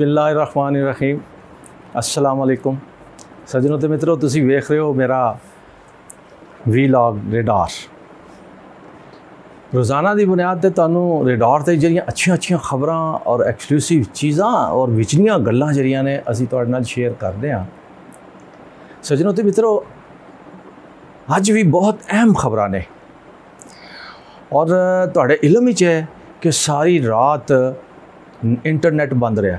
बसमिलीम असलकुम सजनों मित्रों तुम वेख रहे हो मेरा वी लॉग रेडार रोज़ाना की बुनियाद पर तू रेडार से जो अच्छी अच्छी खबर और एक्सक्लूसिव चीज़ा और विचलियाँ गल् जी थोड़े तो शेयर करते हैं सजनों मित्रों अज भी बहुत अहम खबर ने और तो इलम है कि सारी रात इंटरनेट बंद रहा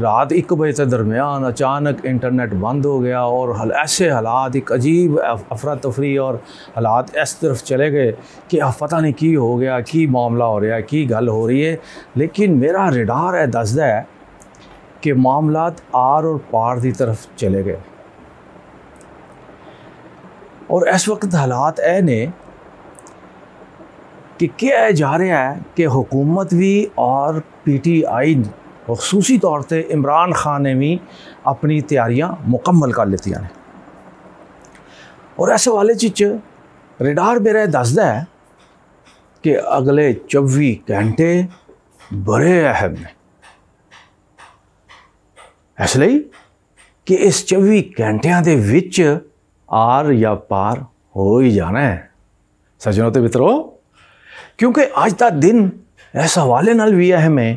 रात एक बजे के दरमियान अचानक इंटरनेट बंद हो गया और हल ऐसे हालात एक अजीब अफरा तफरी और हालात इस तरफ चले गए कि पता नहीं की हो गया कि मामला हो रहा है की गल हो रही है लेकिन मेरा रिडार है दसदा है कि मामला आर और पार की तरफ चले गए और इस वक्त हालात ए ने कि क्या जा रहा है कि हुकूमत भी और पी टी आई और खसूसी तौर पर इमरान ख़ान ने भी अपनी तैयारियाँ मुकम्मल कर लीतिया ने और ऐसे वाले रिडार रेडार मेरा दसदा है कि अगले चौबी घंटे बड़े अहम ने इसलिए कि इस चौबी घंटिया के आर या पार हो ही जाना है सजनों तो मित्रों क्योंकि अज का दिन इस हवाले भी अहम है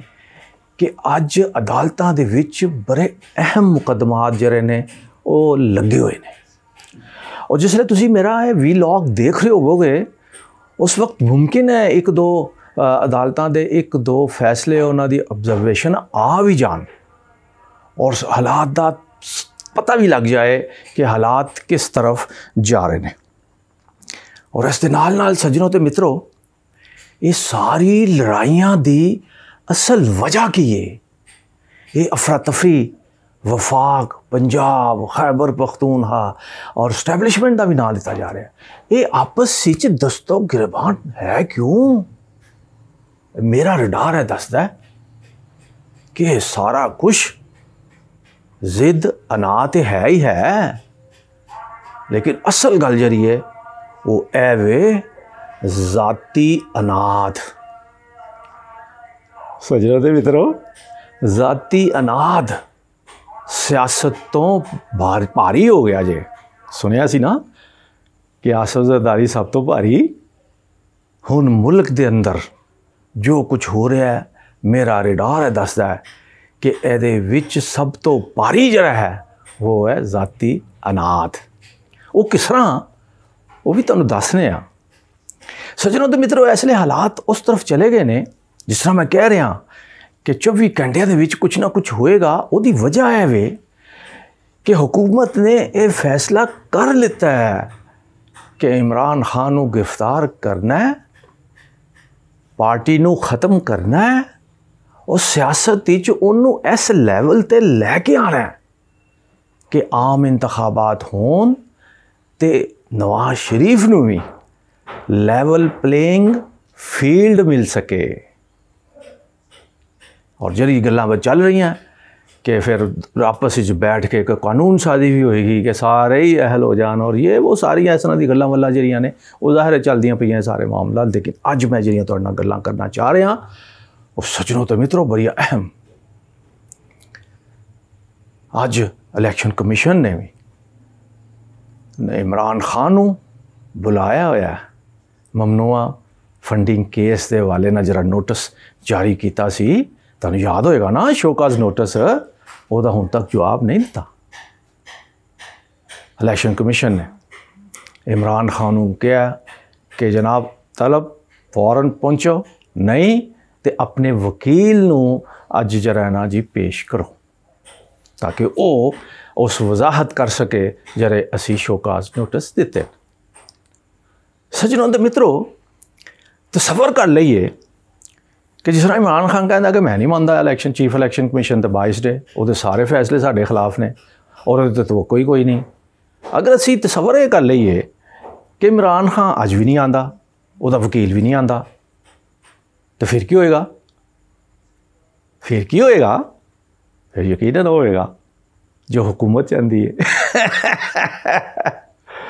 कि अज अदालतों के बड़े अहम मुकदमात जड़े ने लगे हुए हैं और जिस तुम मेरा यह वीलॉग देख रहे हो गए उस वक्त मुमकिन है एक दो अदालतों के एक दो फैसले उन्होंने ऑबजरवेशन आ भी जा और हालात का पता भी लग जाए कि हालात किस तरफ जा रहे हैं और इस सजनों तो मित्रों ये सारी लड़ाइया की असल वजह की ये ये अफरा तफरी वफाक पंजाब खैबर पख्तूनहा और स्टैबलिशमेंट का भी ना लिता जा रहा है ये आपस दस्तो गिरबान है क्यों मेरा रडार है दसद कि सारा कुछ जिद अना तो है ही है लेकिन असल गल जारी है वो ए वे जाति अनाथ सोच रहे मित्रों जाति अनाद सियासत तो भार भारी हो गया जे सुनया सी ना कि आसफजरदारी सब तो भारी हूँ मुल्क दे अंदर जो कुछ हो रहा है मेरा रिडार है दसदा कि ए सब तो भारी जरा है वो है जाति अनाद वो किस तरह वह भी तुम दसने सजनों के मित्रों इसलिए हालात उस तरफ चले गए हैं ਜਿਸ ਤਰ੍ਹਾਂ ਮੈਂ ਕਹਿ ਰਿਹਾ ਕਿ 24 ਘੰਟਿਆਂ ਦੇ ਵਿੱਚ ਕੁਝ ਨਾ ਕੁਝ ਹੋਏਗਾ ਉਹਦੀ ਵਜ੍ਹਾ ਹੈ ਵੇ ਕਿ ਹਕੂਮਤ ਨੇ ਇਹ ਫੈਸਲਾ ਕਰ ਲਿੱਤਾ ਹੈ ਕਿ ਇਮਰਾਨ ਖਾਨ ਨੂੰ ਗ੍ਰਿਫਤਾਰ ਕਰਨਾ ਹੈ ਪਾਰਟੀ ਨੂੰ ਖਤਮ ਕਰਨਾ ਹੈ ਉਹ ਸਿਆਸਤ ਵਿੱਚ ਉਹਨੂੰ ਇਸ ਲੈਵਲ ਤੇ ਲੈ ਕੇ ਆਣਾ ਹੈ ਕਿ ਆਮ ਇੰਤਖਾਬਾਤ ਹੋਣ ਤੇ ਨਵਾਜ਼ ਸ਼ਰੀਫ ਨੂੰ ਵੀ ਲੈਵਲ ਪਲੇਇੰਗ ਫੀਲਡ ਮਿਲ ਸਕੇ और जब ये चल रही हैं कि फिर आपस बैठ के एक कानून शादी भी होगी कि सारे ही अहल हो जाए और ये वो सारिया इस तरह की गल्ला मल्ला जरिया ने जाहिर चल दया पे सारे मामला लेकिन अज मैं जो गल करना चाह रहा वो सचनों तो मित्रों बड़ी अहम अज इलेक्शन कमीशन ने भी इमरान खान बुलाया होया ममनुआ फंडिंग केस के हवाले जरा नोटिस जारी किया ਤੁਹਾਨੂੰ ਯਾਦ ਹੋਏਗਾ ਨਾ ਸ਼ੋਕਾਜ਼ ਨੋਟਿਸ ਉਹਦਾ ਹੁਣ ਤੱਕ ਜਵਾਬ ਨਹੀਂ ਦਿੱਤਾ इलेक्शन कमीशन ने इमरान खान ਨੂੰ ਕਿਹਾ ਕਿ ਜਨਾਬ ਤਲਬ ਫੌਰਨ ਪਹੁੰਚੋ ਨਹੀਂ ਤੇ ਆਪਣੇ ਵਕੀਲ ਨੂੰ ਅੱਜ ਜਰਾਨਾ ਜੀ ਪੇਸ਼ ਕਰੋ ਤਾਂ ਕਿ ਉਹ ਉਸ ਵਜ਼ਾਹਤ ਕਰ ਸਕੇ ਜਿਹੜੇ ਅਸੀਂ ਸ਼ੋਕਾਜ਼ ਨੋਟਿਸ ਦਿੱਤੇ ਸਜਣੋਂ ਦੇ ਮਿੱਤਰੋ ਤਸਵਰ ਕਰ ਲਈਏ कि जिस तरह इमरान खान कहता कि मैं नहीं मानता इलैक्शन चीफ इलैक्शन कमीशन तो बाइस डे वे सारे फैसले साढ़े खिलाफ ने और तो कोई कोई नहीं अगर असी तस्वर यह कर लीए कि इमरान खान अज भी नहीं आता वह वकील भी नहीं आता तो फिर की होएगा फिर की होएगा फिर यकीन होगा जो हुकूमत चाहती है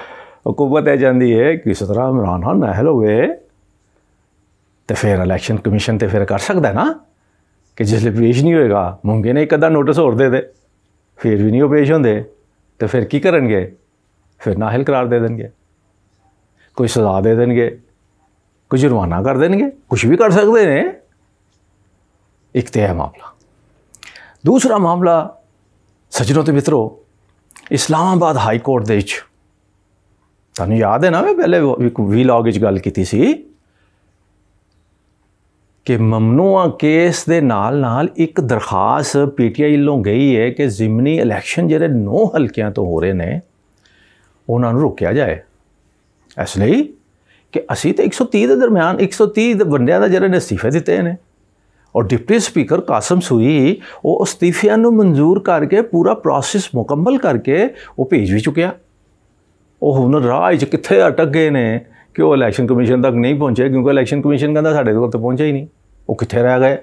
हुकूमत यह चाहती है किस तरह इमरान खान महल हो गए ਤੇ ਫਿਰ ਇਲੈਕਸ਼ਨ ਕਮਿਸ਼ਨ ਤੇ ਫਿਰ ਕਰ ਸਕਦਾ ਨਾ ਕਿ ਜਿਸਲੇ ਪੇਸ਼ ਨਹੀਂ ਹੋਏਗਾ ਮੁਮਕਿਨ ਹੈ ਇੱਕ ਅੱਧਾ ਨੋਟਿਸ ਹੋਰ ਦੇ ਦੇ ਫਿਰ ਵੀ ਨਹੀਂ ਉਹ ਪੇਸ਼ ਹੁੰਦੇ ਤੇ ਫਿਰ ਕੀ ਕਰਨਗੇ ਫਿਰ ਨਾਹਿਲ ਕਰਾਰ ਦੇ ਦੇਣਗੇ ਕੋਈ ਸਜ਼ਾ ਦੇ ਦੇਣਗੇ ਕੋਈ ਜੁਰਮਾਨਾ ਕਰ ਦੇਣਗੇ ਕੁਝ ਵੀ ਕਰ ਸਕਦੇ ਨੇ ਇੱਕ ਤੇ ਹੈ ਮਾਮਲਾ ਦੂਸਰਾ ਮਾਮਲਾ ਸਜਣੋ ਤੇ ਮਿੱਤਰੋ ਇਸਲਾਮਾਬਾਦ ਹਾਈ ਕੋਰਟ ਦੇ ਵਿੱਚ ਤੁਹਾਨੂੰ ਯਾਦ ਹੈ ਨਾ ਮੈਂ ਪਹਿਲੇ ਵੀ ਲੌਗ ਵਿੱਚ ਗੱਲ ਕੀਤੀ ਸੀ ਕਿ ਮਮਨੂਆ ਕੇਸ ਦੇ ਨਾਲ ਨਾਲ ਇੱਕ ਦਰਖਾਸਤ ਪੀਟੀਆਈ ਵੱਲੋਂ ਗਈ ਹੈ ਕਿ ਜ਼ਿਮਨੀ ਇਲੈਕਸ਼ਨ ਜਿਹੜੇ 9 ਹਲਕਿਆਂ ਤੋਂ ਹੋ ਰਹੇ ਨੇ ਉਹਨਾਂ ਨੂੰ ਰੋਕਿਆ ਜਾਏ ਇਸ ਲਈ ਕਿ ਅਸੀਂ ਤੇ 130 ਦੇ ਦਰਮਿਆਨ 130 ਦੇ ਬੰਦਿਆਂ ਦਾ ਜਿਹੜੇ ਨੇ ਅਸਤੀਫੇ ਦਿੱਤੇ ਨੇ ਔਰ ਡਿਪਟੀ ਸਪੀਕਰ ਕਾਸਮ ਸੂਈ ਉਹ ਅਸਤੀਫਿਆਂ ਨੂੰ ਮਨਜ਼ੂਰ ਕਰਕੇ ਪੂਰਾ ਪ੍ਰੋਸੈਸ ਮੁਕੰਮਲ ਕਰਕੇ ਉਹ ਭੇਜ ਵੀ ਚੁੱਕਿਆ ਉਹ ਹੁਣ ਰਾਜ ਕਿੱਥੇ ਅਟਕ ਗਏ ਨੇ कि ਉਹ ਇਲੈਕਸ਼ਨ कमीशन तक नहीं पहुँचे क्योंकि ਇਲੈਕਸ਼ਨ कमीशन कहता ਸਾਡੇ ਕੋਲ ਤਾਂ ਪਹੁੰਚਿਆ ਹੀ ਨਹੀਂ ਉਹ ਕਿੱਥੇ ਰਹਿ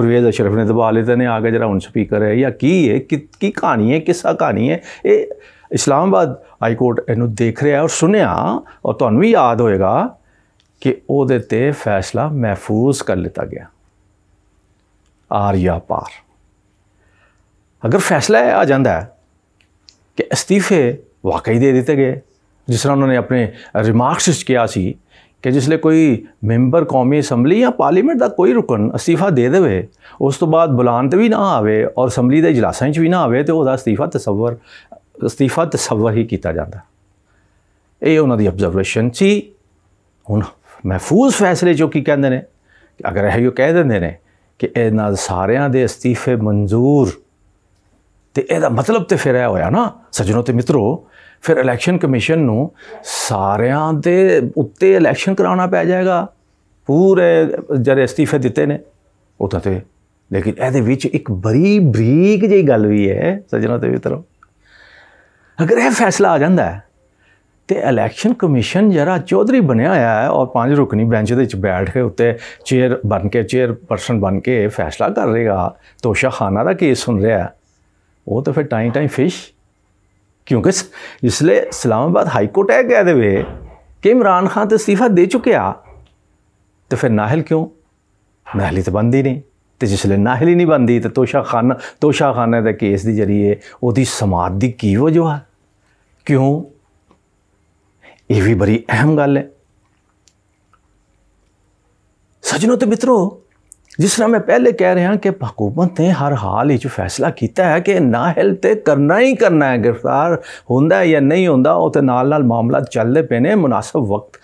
परवेज अशरफ ने दबा लेते आ आगे जरा हूँ स्पीकर है या की है कि की कहानी है किस्सा कहानी है ये इस्लामाबाद हाई कोर्ट इनू देख रहा है और सुने और तू भी याद होएगा कि वो फैसला महफूज कर लिता गया आर या पार अगर फैसला आ जाता है कि इस्तीफे वाकई दे दिए गए ਜਿਸ ਤਰ੍ਹਾਂ ਉਹਨਾਂ ਨੇ ਆਪਣੇ ਰਿਮਾਰਕਸ ਵਿੱਚ ਕਿਹਾ ਸੀ ਕਿ ਜਿਸ ਲਈ ਕੋਈ ਮੈਂਬਰ ਕੌਮੀ ਅਸੈਂਬਲੀ ਜਾਂ ਪਾਰਲੀਮੈਂਟ ਦਾ ਕੋਈ ਰੁਕਨ ਅਸਤੀਫਾ ਦੇ ਦੇਵੇ ਉਸ ਤੋਂ ਬਾਅਦ ਬੁਲਾਣ ਤੇ ਵੀ ਨਾ ਆਵੇ ਔਰ ਅਸੈਂਬਲੀ ਦੇ ਇਜਲਾਸਾਂ 'ਚ ਵੀ ਨਾ ਆਵੇ ਤੇ ਉਹਦਾ ਅਸਤੀਫਾ ਤਸਵਰ ਅਸਤੀਫਾ ਤਸਵਰ ਹੀ ਕੀਤਾ ਜਾਂਦਾ ਇਹ ਉਹਨਾਂ ਦੀ ਆਬਜ਼ਰਵੇਸ਼ਨ ਸੀ ਹੁਣ ਮਹਿਫੂਜ਼ ਫੈਸਲੇ ਜੋ ਕੀ ਕਹਿੰਦੇ ਨੇ ਕਿ ਅਗਰ ਇਹ ਇਹੋ ਕਹਿ ਦਿੰਦੇ ਨੇ ਕਿ ਇਹਨਾਂ ਸਾਰਿਆਂ ਦੇ ਅਸਤੀਫੇ ਮਨਜ਼ੂਰ ਤੇ ਇਹਦਾ ਮਤਲਬ ਤੇ ਫਿਰ ਇਹ ਹੋਇਆ ਨਾ ਸਜਣੋ ਤੇ ਮਿੱਤਰੋ ਫਿਰ ਇਲੈਕਸ਼ਨ ਕਮਿਸ਼ਨ ਨੂੰ ਸਾਰਿਆਂ ਦੇ ਉੱਤੇ ਇਲੈਕਸ਼ਨ ਕਰਾਉਣਾ ਪੈ ਜਾਏਗਾ ਪੂਰੇ ਜਿਹੜੇ ਅਸਤੀਫੇ ਦਿੱਤੇ ਨੇ ਉਹ ਤਾਂ ਤੇ ਲੇਕਿਨ ਇਹਦੇ ਵਿੱਚ ਇੱਕ ਬਰੀ ਬਰੀਕ ਜਿਹੀ ਗੱਲ ਵੀ ਹੈ ਸੱਜਣਾ ਤੇ ਮਿੱਤਰੋ ਅਗਰ ਇਹ ਫੈਸਲਾ ਆ ਜਾਂਦਾ ਹੈ ਤੇ ਇਲੈਕਸ਼ਨ ਕਮਿਸ਼ਨ ਜਿਹੜਾ ਚੌਧਰੀ ਬਣਿਆ ਹੋਇਆ ਹੈ ਔਰ ਪੰਜ ਰੁਕਨੀ ਬੈਂਚ ਦੇ ਵਿੱਚ ਬੈਠ ਕੇ ਉੱਤੇ ਚੇਅਰ ਬਣ ਕੇ ਚੇਅਰ ਪਰਸਨ ਬਣ ਕੇ ਫੈਸਲਾ ਕਰ ਰਹੇਗਾ ਤੋਸ਼ਾ ਖਾਨਾ ਦਾ ਕੇਸ ਸੁਣ ਰਿਹਾ ਉਹ ਤਾਂ ਫਿਰ ਟਾਈਮ ਟਾਈਮ ਫਿਸ਼ क्योंकि जिसले इस्लामाबाद हाईकोर्ट है कह दे कि इमरान खान तो इस्तीफा दे चुके आ तो फिर नाहल क्यों नाहली तो बनती नहीं तो जिसले नाहल ही नहीं बनती तो तोशा खाना तोशा खाना के केस के जरिए वो समाध की की वजह है क्यों ये भी बड़ी अहम गल है सजनों तो मित्रों जिस तरह मैं पहले कह रहा कि हकूमत ने हर हाल ही फैसला किया है कि नाहल तो करना ही करना है गिरफ्तार हों या नहीं हों नाल मामला चलते पे ने मुनासिब वक्त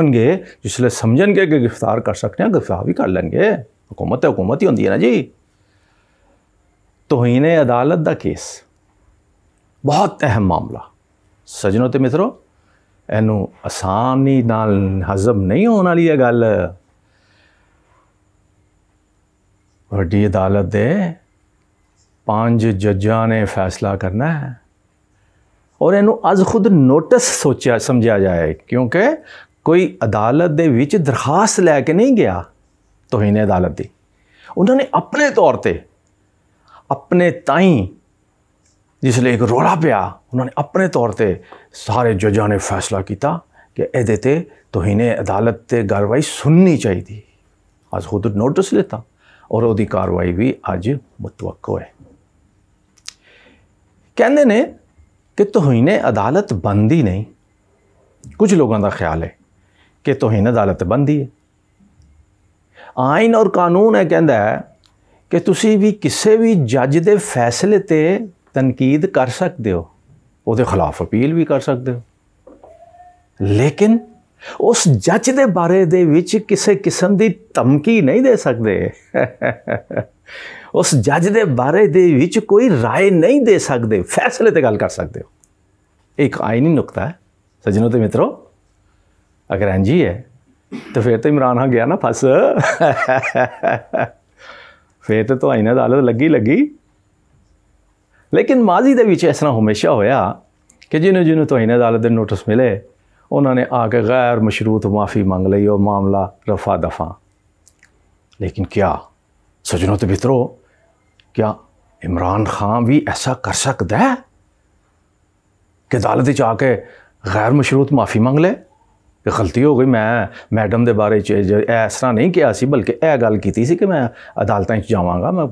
गए जिसल समझे कि गिरफ़्तार कर सकते हैं गिरफ़्तार भी कर लेंगे हुकूमत तो हुकूमत ही होंगी है ना जी तोहीने अदालत का केस बहुत अहम मामला सजनों तो मित्रों इनू आसानी नजम नहीं होने वाली है गल ਵੱਡੀ ਅਦਾਲਤ ਦੇ ਪੰਜ ਜੱਜਾਂ ਨੇ ਫੈਸਲਾ ਕਰਨਾ ਹੈ ਔਰ ਇਹਨੂੰ ਅੱਜ ਖੁਦ ਨੋਟਿਸ ਸੋਚਿਆ ਸਮਝਿਆ ਜਾਏ ਕਿਉਂਕਿ ਕੋਈ ਅਦਾਲਤ ਦੇ ਵਿੱਚ ਦਰਖਾਸਤ ਲੈ ਕੇ ਨਹੀਂ ਗਿਆ ਤੋਹੀਨ ਅਦਾਲਤ ਦੀ ਉਹਨਾਂ ਨੇ ਆਪਣੇ ਤੌਰ ਤੇ ਆਪਣੇ ਤਾਈਂ ਜਿਸ ਲਈ ਇੱਕ ਰੋਲਾ ਪਿਆ ਉਹਨਾਂ ਨੇ ਆਪਣੇ ਤੌਰ ਤੇ ਸਾਰੇ ਜੱਜਾਂ ਨੇ ਫੈਸਲਾ ਕੀਤਾ ਕਿ ਇਹਦੇ ਤੇ ਤੋਹੀਨ ਅਦਾਲਤ ਤੇ ਕਾਰਵਾਈ ਸੁਣਨੀ ਚਾਹੀਦੀ ਅੱਜ ਖੁਦ ਨੋਟਿਸ ਲੇਤਾ और वो कार्रवाई भी अज मुतवको है कहते ने कि तुहीने अदालत बनती नहीं कुछ लोगों का ख्याल है कि तुहीन अदालत बनती है आइन और कानून यह कहता है कि तुम भी किसी भी जज के फैसले पर तनकीद कर सकते हो वो खिलाफ अपील भी कर सकते हो लेकिन ਉਸ ਜੱਜ ਦੇ ਬਾਰੇ ਦੇ ਵਿੱਚ ਕਿਸੇ ਕਿਸਮ ਦੀ ਧਮਕੀ ਨਹੀਂ ਦੇ ਸਕਦੇ ਉਸ ਜੱਜ ਦੇ ਬਾਰੇ ਦੇ ਵਿੱਚ ਕੋਈ رائے ਨਹੀਂ ਦੇ ਸਕਦੇ ਫੈਸਲੇ ਤੇ ਗੱਲ ਕਰ ਸਕਦੇ ਹੋ ਇੱਕ ਆਇਨੀ ਨੁਕਤਾ ਹੈ ਸਜਣੋ ਤੇ ਮਿੱਤਰੋ ਅਗਰ ਅੰਜੀ ਹੈ ਤਾਂ ਫਿਰ ਤਾਂ ਇਮਰਾਨ ਹਾਂ ਗਿਆ ਨਾ ਫਸ ਫਿਰ ਤਾਂ ਆਇਨਾ ਅਦਾਲਤ ਲੱਗੀ ਲੱਗੀ ਲੇਕਿਨ ਮਾਜ਼ੀ ਦੇ ਵਿੱਚ ਇਸ ਤਰ੍ਹਾਂ ਹਮੇਸ਼ਾ ਹੋਇਆ ਕਿ ਜਿਹਨੂੰ ਜਿਹਨੂੰ ਤੁਹਾਨੂੰ ਅਦਾਲਤ ਦੇ ਨੋਟਿਸ ਮਿਲੇ उन्होंने आके गैर मशरूत माफ़ी मांग ली और मामला रफा दफ़ा लेकिन क्या सजनो तो बितरो क्या इमरान खान भी ऐसा कर सकता है कि अदालत आके गैर मशरूत माफ़ी मांग ले गलती हो गई मैं मैडम के बारे इस तरह नहीं किया बल्कि यह गल की कि मैं अदालतों जावगा मैं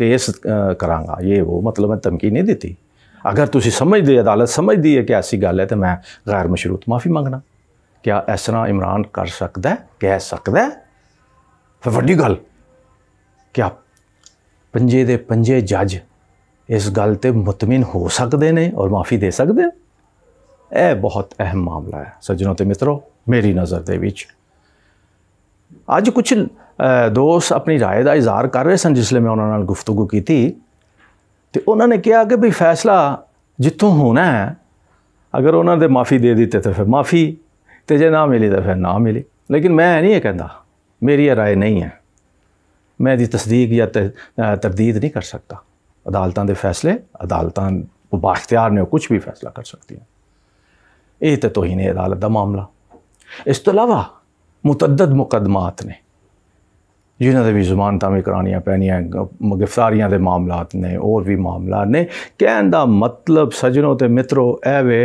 केस कराँगा ये वो मतलब मैं धमकी नहीं दी ਅਗਰ ਤੁਸੀਂ ਸਮਝਦੇ ਅਦਾਲਤ ਸਮਝਦੀ ਹੈ ਕਿ ਐਸੀ ਗੱਲ ਹੈ ਤੇ ਮੈਂ ਗੈਰ ਮਸ਼ਰੂਤ ਮਾਫੀ ਮੰਗਣਾ ਕਿਆ ਇਸ ਤਰ੍ਹਾਂ ਇਮਰਾਨ ਕਰ ਸਕਦਾ ਹੈ ਕਹਿ ਸਕਦਾ ਹੈ ਫਿਰ ਵੱਡੀ ਗੱਲ ਕਿਆ ਪੰਜੇ ਦੇ ਪੰਜੇ ਜੱਜ ਇਸ ਗੱਲ ਤੇ ਮਤਮਿਨ ਹੋ ਸਕਦੇ ਨੇ ਔਰ ਮਾਫੀ ਦੇ ਸਕਦੇ ਨੇ ਇਹ ਬਹੁਤ ਅਹਿਮ ਮਾਮਲਾ ਹੈ ਸੱਜਣੋ ਤੇ ਮਿੱਤਰੋ ਮੇਰੀ ਨਜ਼ਰ ਦੇ ਵਿੱਚ ਅੱਜ ਕੁਝ ਦੋਸਤ ਆਪਣੀ رائے ਦਾ ਇਜ਼ਹਾਰ ਕਰ ਰਹੇ ਸਨ ਜਿਸ ਲਈ ਮੈਂ ਉਹਨਾਂ ਨਾਲ ਗੁਫ਼ਤਗੂ ਕੀਤੀ तो उन्होंने कहा कि भी फैसला जितों होना है अगर उन्होंने माफ़ी दे दी तो फिर माफ़ी तो जो ना मिली तो फिर ना मिली लेकिन मैं नहीं कहता मेरी राय नहीं है मैं तस्दीक या तरदीद नहीं कर सकता अदालतों के फैसले अदालतों बाख्तियार ने कुछ भी फैसला कर सकती हैं ये तो ही नहीं अदालत का मामला इस तो अलावा मुतद मुकदमात ने जिन्होंने भी जमानत भी करानिया पैनिया गिरफ्तारियां के मामला ने और भी मामला ने कह का मतलब सजनों तो मित्रों ए वे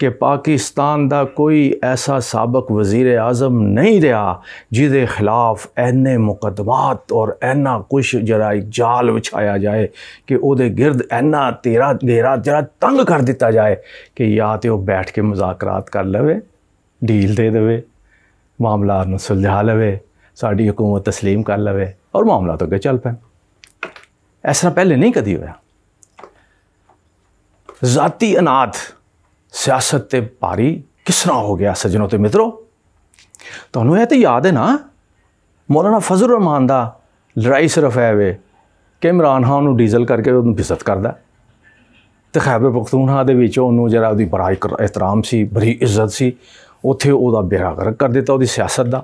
कि पाकिस्तान का कोई ऐसा सबक वजीर अजम नहीं रहा जिदे खिलाफ इन्ने मुकदमात और इन्ना कुछ जरा जाल बिछाया जाए कि वो गिरद इन्ना तेरा गेरा जरा तंग कर दिता जाए कि या तो बैठ के मुजाकर कर लवे डील दे दे मामला सुलझा लवे ਸਾਡੀ ਹਕੂਮਤ تسلیم ਕਰ ਲਵੇ ਔਰ ਮਾਮਲਾ ਤੋਂ ਅੱਗੇ ਚੱਲ ਪੈਣ ਇਸ ਤਰ੍ਹਾਂ ਪਹਿਲੇ ਨਹੀਂ ਕਦੀ ਹੋਇਆ ਜ਼ਾਤੀ ਅਨਾਦ ਸਿਆਸਤ ਤੇ ਭਾਰੀ ਕਿਸ ਤਰ੍ਹਾਂ ਹੋ ਗਿਆ ਸਜਣੋ ਤੇ ਮਿੱਤਰੋ ਤੁਹਾਨੂੰ ਇਹ ਤਾਂ ਯਾਦ ਹੈ ਨਾ ਮੌਲਾਨਾ ਫਜ਼ਲ ਰਹਿਮਾਨ ਦਾ ਲੜਾਈ ਸਿਰਫ ਹੈ ਵੇ ਕਿ ਇਮਰਾਨ ਖਾਨ ਨੂੰ ਡੀਜ਼ਲ ਕਰਕੇ ਉਹਨੂੰ ਬਿਜ਼ਤ ਕਰਦਾ ਤੇ ਖੈਬਰ ਪਖਤੂਨਖਾ ਦੇ ਵਿੱਚ ਉਹਨੂੰ ਜਿਹੜਾ ਉਹਦੀ ਬੜਾ ਇਤਰਾਮ ਸੀ ਬੜੀ ਇੱਜ਼ਤ ਸੀ ਉੱਥੇ ਉਹਦਾ ਬੇੜਾ ਗਰਕ ਕਰ ਦਿੱਤਾ ਉਹਦੀ ਸਿਆਸਤ ਦਾ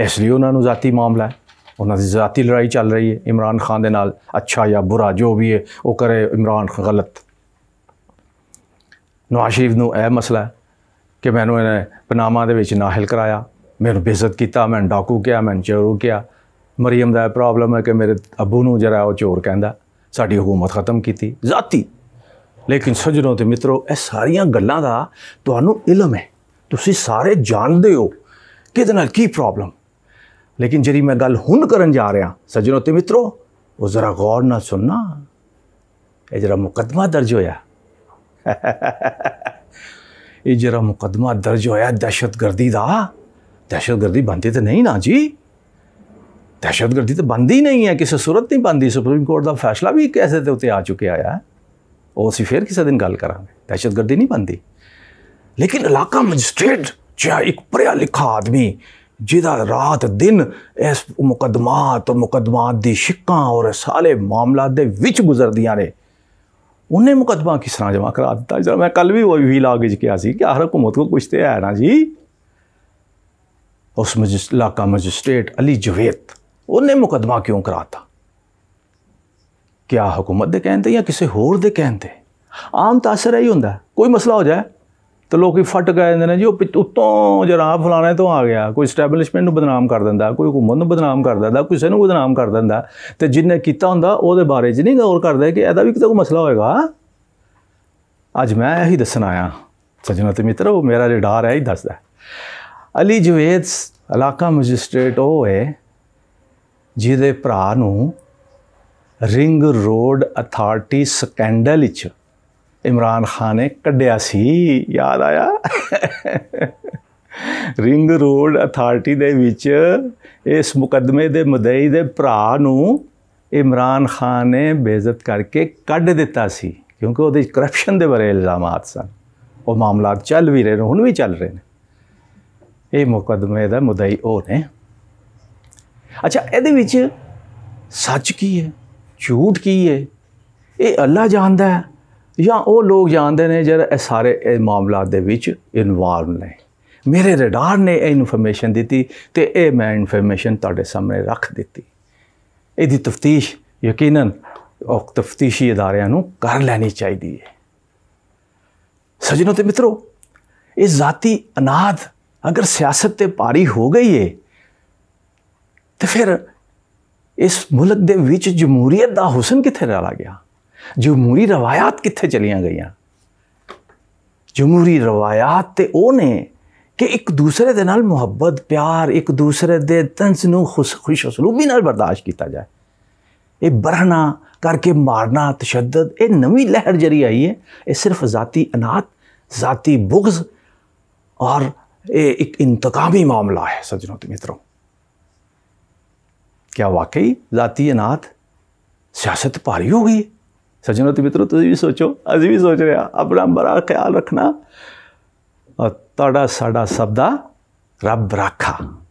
इसलिए उन्होंने जाति मामला है उन्होंने जाति लड़ाई चल रही है इमरान खान के नाल अच्छा या बुरा जो भी है वह करे इमरान खान गलत नवाज शरीफ नए मसला कि मैंने इन्हें पनामा के नाहल कराया मेरे बेजत किया मैंने डाकू किया मैंने चोरू किया मरियम का प्रॉब्लम है कि मेरे अबू ने जरा वह चोर कहता साड़ी हुकूमत खत्म की जाति लेकिन सजनों तो मित्रों ये सारिया गलों का तो इलम है तुम सारे जानते हो कि प्रॉब्लम लेकिन जी मैं गल हूं कर जा रहा सजनों मित्रों वो जरा गौर ना सुनना यह जरा मुकदमा दर्ज होया जरा मुकदमा दर्ज होया दहशतगर्दी का दहशतगर्दी बनती तो नहीं ना जी दहशतगर्दी तो बनती नहीं है किसी सूरत नहीं बनती सुप्रीम कोर्ट का फैसला भी कैसे के उत्ते आ चुके आया वो अभी फिर किसी दिन गल करा दहशतगर्दी नहीं बनती लेकिन इलाका मजिस्ट्रेट जहाँ एक पढ़िया लिखा आदमी ਜਿਹਦਾ ਰਾਤ ਦਿਨ ਇਸ ਮੁਕਦਮਾਤ ਮੁਕਦਮਾਤ ਦੀ ਸ਼ਿਕਾਂ ਔਰ ਸਾਲੇ ਮਾਮਲਾ ਦੇ ਵਿੱਚ ਗੁਜ਼ਰਦੀਆਂ ਨੇ ਉਹਨੇ ਮੁਕਦਮਾ ਕਿਸ ਤਰ੍ਹਾਂ ਜਮ੍ਹਾਂ ਕਰਾ ਦਿੱਤਾ ਜਿਹੜਾ ਮੈਂ ਕੱਲ ਵੀ ਉਹ ਵੀ ਲਾਗ ਵਿੱਚ ਕਿਹਾ ਸੀ ਕਿ ਹਰ ਹਕੂਮਤ ਕੋ ਕੁਝ ਤੇ ਹੈ ਨਾ ਜੀ उस इलाका मजिस्ट्रेट अली जवेद उन्हें मुकदमा क्यों कराता क्या हुकूमत के कहते या किसी होर के कहते आम तो असर यही होंगे कोई मसला हो जाए ਤੇ ਲੋਕੀ ਫਟ ਗਏ ਜਾਂਦੇ ਨੇ ਜੀ ਉਹ ਉਤੋਂ ਜਰਾ ਫਲਾਣੇ ਤੋਂ ਆ ਗਿਆ ਕੋਈ ਸਟੈਬਲਿਸ਼ਮੈਂਟ ਨੂੰ ਬਦਨਾਮ ਕਰ ਦਿੰਦਾ ਕੋਈ ਹਕੂਮਤ ਨੂੰ ਬਦਨਾਮ ਕਰ ਦਿੰਦਾ ਕਿਸੇ ਨੂੰ ਬਦਨਾਮ ਕਰ ਦਿੰਦਾ ਤੇ ਜਿੰਨੇ ਕੀਤਾ ਹੁੰਦਾ ਉਹਦੇ ਬਾਰੇ 'ਚ ਨਹੀਂ ਗੌਰ ਕਰਦਾ ਕਿ ਇਹਦਾ ਵੀ ਕਿਤੇ ਕੋਈ ਮਸਲਾ ਹੋਏਗਾ ਅੱਜ ਮੈਂ ਇਹੀ ਦੱਸਣ ਆਇਆ ਸਜਣਾ ਤੇ ਮਿੱਤਰੋ ਮੇਰਾ ਰਡਾਰ ਹੈ ਹੀ ਦੱਸਦਾ ਅਲੀ ਜਵੇਦ ਇਲਾਕਾ ਮੈਜਿਸਟ੍ਰੇਟ ਉਹ ਹੈ ਜਿਹਦੇ ਭਰਾ ਨੂੰ ਰਿੰਗ ਰੋਡ ਅਥਾਰਟੀ ਸਕੈਂਡਲ ਵਿੱਚ ਇਮਰਾਨ ਖਾਨ ਨੇ ਕੱਢਿਆ ਸੀ ਯਾਦ ਆਇਆ ਰਿੰਗ ਰੋਡ ਅਥਾਰਟੀ ਦੇ ਵਿੱਚ ਇਸ ਮੁਕਦਮੇ ਦੇ ਮਦਈ ਦੇ ਭਰਾ ਨੂੰ ਇਮਰਾਨ ਖਾਨ ਨੇ ਬੇਇੱਜ਼ਤ ਕਰਕੇ ਕੱਢ ਦਿੱਤਾ ਸੀ ਕਿਉਂਕਿ ਉਹਦੇ ਕਰਪਸ਼ਨ ਦੇ ਬਾਰੇ ਇਲਜ਼ਾਮਾਤ ਸਨ ਉਹ ਮਾਮਲਾ ਚੱਲ ਵੀ ਰਹੇ ਨੇ ਹੁਣ ਵੀ ਚੱਲ ਰਹੇ ਨੇ ਇਹ ਮੁਕਦਮੇ ਦਾ ਮਦਈ ਉਹ ਨੇ ਅੱਛਾ ਇਹਦੇ ਵਿੱਚ ਸੱਚ ਕੀ ਹੈ ਝੂਠ ਕੀ ਹੈ ਇਹ ਅੱਲਾ ਜਾਣਦਾ ਹੈ ਜਾਂ ਉਹ ਲੋਕ ਜਾਣਦੇ ਨੇ ਜਿਹੜਾ ਇਹ ਸਾਰੇ ਇਹ ਮਾਮਲਾ ਦੇ ਵਿੱਚ ਇਨਵੋਲਵ ਨੇ ਮੇਰੇ ਰਡਾਰ ਨੇ ਇਹ ਇਨਫੋਰਮੇਸ਼ਨ ਦਿੱਤੀ ਤੇ ਇਹ ਮੈਂ ਇਨਫੋਰਮੇਸ਼ਨ ਤੁਹਾਡੇ ਸਾਹਮਣੇ ਰੱਖ ਦਿੱਤੀ ਇਹਦੀ ਤਫਤੀਸ਼ ਯਕੀਨਨ ਉਹ ਤਫਤੀਸ਼ੀ ادارਿਆਂ ਨੂੰ ਕਰ ਲੈਣੀ ਚਾਹੀਦੀ ਹੈ ਸਜਣੋ ਤੇ ਮਿੱਤਰੋ ਇਹ ذاتی ਅਨਾਦ ਅਗਰ ਸਿਆਸਤ ਤੇ ਭਾਰੀ ਹੋ ਗਈ ਏ ਤੇ ਫਿਰ ਇਸ ਮੁਲਕ ਦੇ ਵਿੱਚ ਜਮਹੂਰੀਅਤ ਦਾ ਹੁਸਨ ਕਿੱਥੇ ਰਹਿ ਗਿਆ जमहूरी रवायात कितने चलिया गई जमूरी रवायात तो वो ने कि एक दूसरे के नाल मुहब्बत प्यार एक दूसरे के तंस न खुश खुश असलूबी बर्दाश्त किया जाए ये बरहना करके मारना तशद ये नवी लहर जारी आई है ये सिर्फ जाति अनाथ जाति बुग्ज और एक इंतकामी मामला है सजनों के मित्रों क्या वाकई जाति अनाथ सियासत भारी हो गई है सज्जनों तो मित्रों तुम भी सोचो अभी भी सोच रहे अपना बड़ा ख्याल रखना और तड़ा साडा सबदा रब राखा